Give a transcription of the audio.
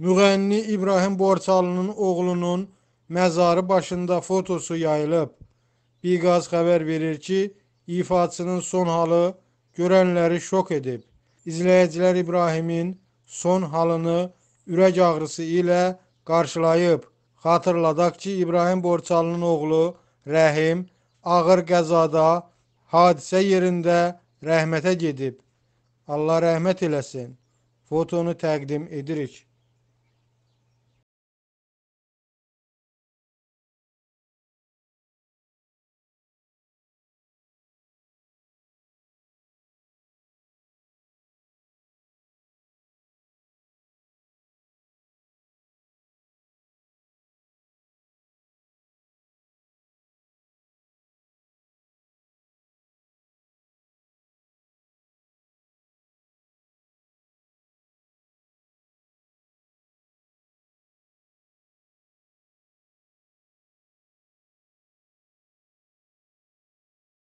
Müğənni İbrahim Borçalının oğlunun məzarı başında fotosu yayılıb. Biqaz xəbər verir ki, ifaçının son halı görənləri şok edib. İzləyicilər İbrahimin son halını ürək ağrısı ilə qarşılayıb. Xatırladaq ki, İbrahim Borçalının oğlu Rəhim ağır qəzada hadisə yerində rəhmətə gedib. Allah rəhmət eləsin. Fotonu təqdim edirik.